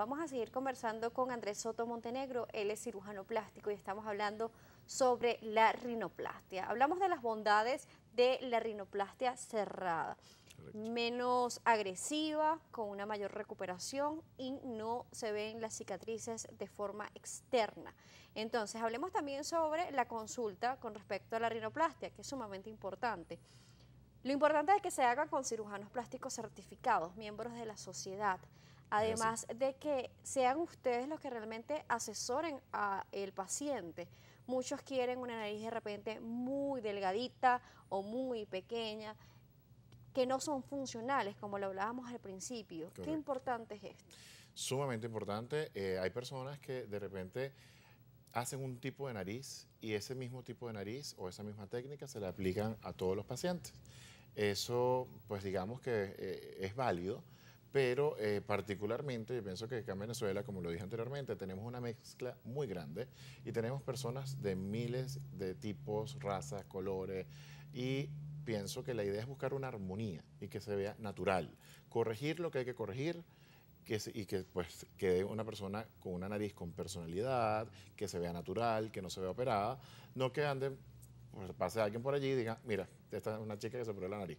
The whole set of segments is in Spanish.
Vamos a seguir conversando con Andrés Soto Montenegro, él es cirujano plástico y estamos hablando sobre la rinoplastia. Hablamos de las bondades de la rinoplastia cerrada. Menos agresiva, con una mayor recuperación y no se ven las cicatrices de forma externa. Entonces, hablemos también sobre la consulta con respecto a la rinoplastia, que es sumamente importante. Lo importante es que se haga con cirujanos plásticos certificados, miembros de la sociedad. Además de que sean ustedes los que realmente asesoren al paciente. Muchos quieren una nariz de repente muy delgadita o muy pequeña, que no son funcionales, como lo hablábamos al principio. ¿Qué importante es esto? Sumamente importante. Eh, hay personas que de repente hacen un tipo de nariz y ese mismo tipo de nariz o esa misma técnica se le aplican a todos los pacientes. Eso, pues digamos que eh, es válido pero eh, particularmente yo pienso que acá en Venezuela, como lo dije anteriormente, tenemos una mezcla muy grande y tenemos personas de miles de tipos, razas, colores y pienso que la idea es buscar una armonía y que se vea natural, corregir lo que hay que corregir y que pues quede una persona con una nariz con personalidad, que se vea natural, que no se vea operada, no que ande pues, pase alguien por allí y diga, mira, esta es una chica que se operó la nariz.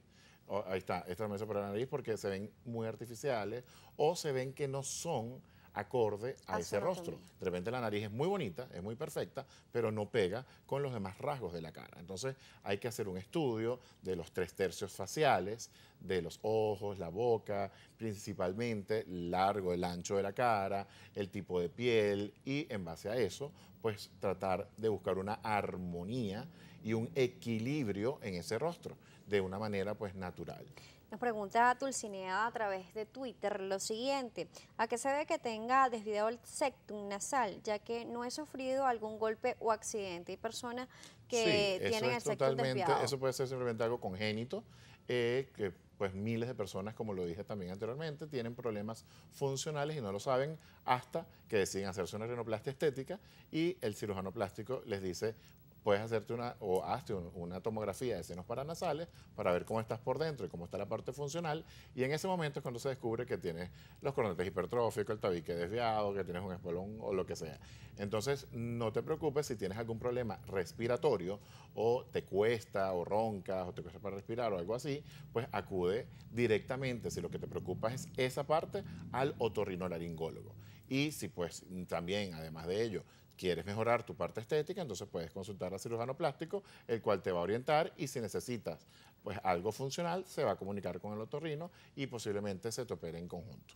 ahí está, esta no se operó la nariz porque se ven muy artificiales o se ven que no son acorde a, ese rostro. De repente la nariz es muy bonita, es muy perfecta, pero no pega con los demás rasgos de la cara. Entonces hay que hacer un estudio de los tres tercios faciales, de los ojos, la boca, principalmente largo, el ancho de la cara, el tipo de piel y en base a eso, pues tratar de buscar una armonía y un equilibrio en ese rostro de una manera pues natural. Nos pregunta Tulcinea a través de Twitter lo siguiente, ¿a qué se debe que tenga desviado el septum nasal, ya que no he sufrido algún golpe o accidente? Hay personas que tienen el septum desviado. Eso puede ser simplemente algo congénito, eh, que pues miles de personas, como lo dije también anteriormente, tienen problemas funcionales y no lo saben hasta que deciden hacerse una rinoplastia estética y el cirujano plástico les dice puedes hacerte una o hazte una tomografía de senos paranasales para ver cómo estás por dentro y cómo está la parte funcional. Y en ese momento es cuando se descubre que tienes los cornetes hipertróficos, el tabique desviado, que tienes un espolón o lo que sea. Entonces, no te preocupes si tienes algún problema respiratorio o te cuesta o roncas o te cuesta para respirar o algo así, pues acude directamente, si lo que te preocupa es esa parte, al otorrinolaringólogo. Y si pues también, además de ello, quieres mejorar tu parte estética, entonces puedes consultar al cirujano plástico, el cual te va a orientar y si necesitas pues algo funcional, se va a comunicar con el otorrino y posiblemente se te opere en conjunto.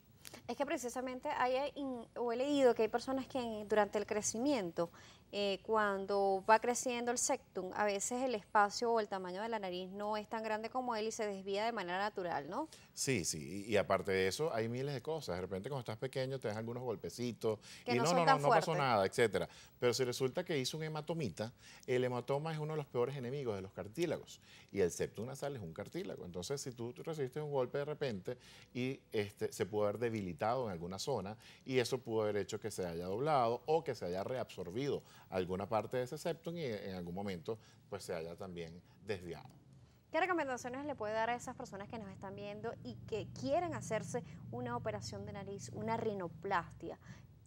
Es que precisamente hay, o he leído que hay personas que durante el crecimiento eh, cuando va creciendo el septum, a veces el espacio o el tamaño de la nariz no es tan grande como él y se desvía de manera natural, ¿no? Sí, sí, y, aparte de eso hay miles de cosas. De repente cuando estás pequeño te dan algunos golpecitos y no, no, no, pasó nada, etcétera. Pero si resulta que hizo un hematomita, el hematoma es uno de los peores enemigos de los cartílagos y el septum nasal es un cartílago. Entonces, si tú, resistes recibiste un golpe de repente y este, se pudo haber debilitado en alguna zona y eso pudo haber hecho que se haya doblado o que se haya reabsorbido alguna parte de ese septum y en algún momento pues se haya también desviado. ¿Qué recomendaciones le puede dar a esas personas que nos están viendo y que quieren hacerse una operación de nariz, una rinoplastia?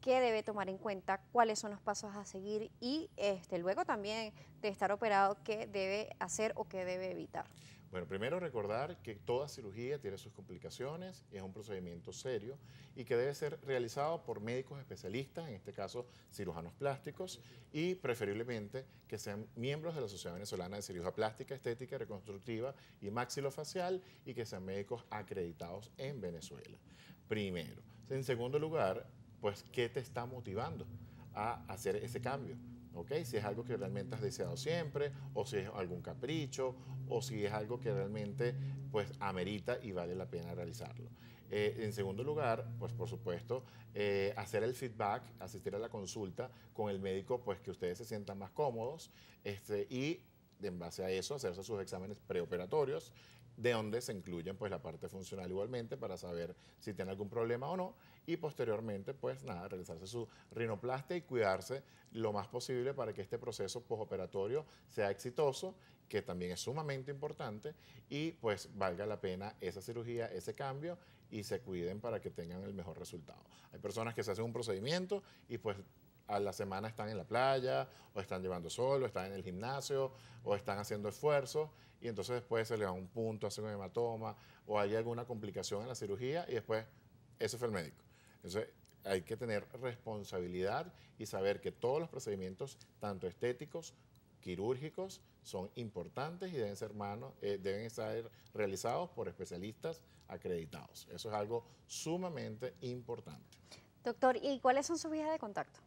¿Qué debe tomar en cuenta? ¿Cuáles son los pasos a seguir? Y este, luego también de estar operado, ¿qué debe hacer o qué debe evitar? Bueno, primero recordar que toda cirugía tiene sus complicaciones, es un procedimiento serio y que debe ser realizado por médicos especialistas, en este caso cirujanos plásticos, y preferiblemente que sean miembros de la Sociedad Venezolana de Cirugía Plástica, Estética, Reconstructiva y Maxilofacial y que sean médicos acreditados en Venezuela. Primero. En segundo lugar, pues, ¿qué te está motivando a hacer ese cambio? Si es algo que realmente has deseado siempre, o si es algún capricho, o si es algo que realmente pues amerita y vale la pena realizarlo. Eh, en segundo lugar, pues por supuesto, eh, hacer el feedback, asistir a la consulta con el médico, pues que ustedes se sientan más cómodos este, y en base a eso hacerse sus exámenes preoperatorios de donde se incluyen pues la parte funcional igualmente para saber si tiene algún problema o no y posteriormente pues nada, realizarse su rinoplastia y cuidarse lo más posible para que este proceso postoperatorio sea exitoso, que también es sumamente importante y pues valga la pena esa cirugía, ese cambio y se cuiden para que tengan el mejor resultado. Hay personas que se hacen un procedimiento y pues a la semana están en la playa, o están llevando solo, están en el gimnasio, o están haciendo esfuerzos, y entonces después se le da un punto, hace un hematoma, o hay alguna complicación en la cirugía, y después ese fue el médico. Entonces hay que tener responsabilidad y saber que todos los procedimientos, tanto estéticos, quirúrgicos, son importantes y deben ser, manos, eh, deben estar realizados por especialistas acreditados. Eso es algo sumamente importante. Doctor, ¿y cuáles son sus vías de contacto?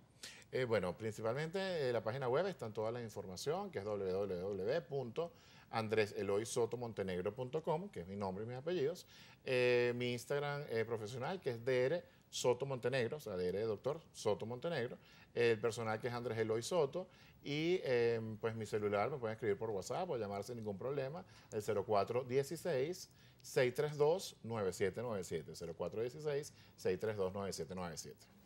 Eh, bueno, principalmente en eh, la página web están toda la información, que es www.andreseloysotomontenegro.com, que es mi nombre y mis apellidos. Eh, mi Instagram profesional, que es DR Soto Montenegro, o sea, DR Doctor Soto Montenegro. El personal, que es Andrés Eloy Soto. Y em, pues mi celular me pueden escribir por WhatsApp o llamar sin ningún problema, el 0416. 632-9797, 0416-632-9797.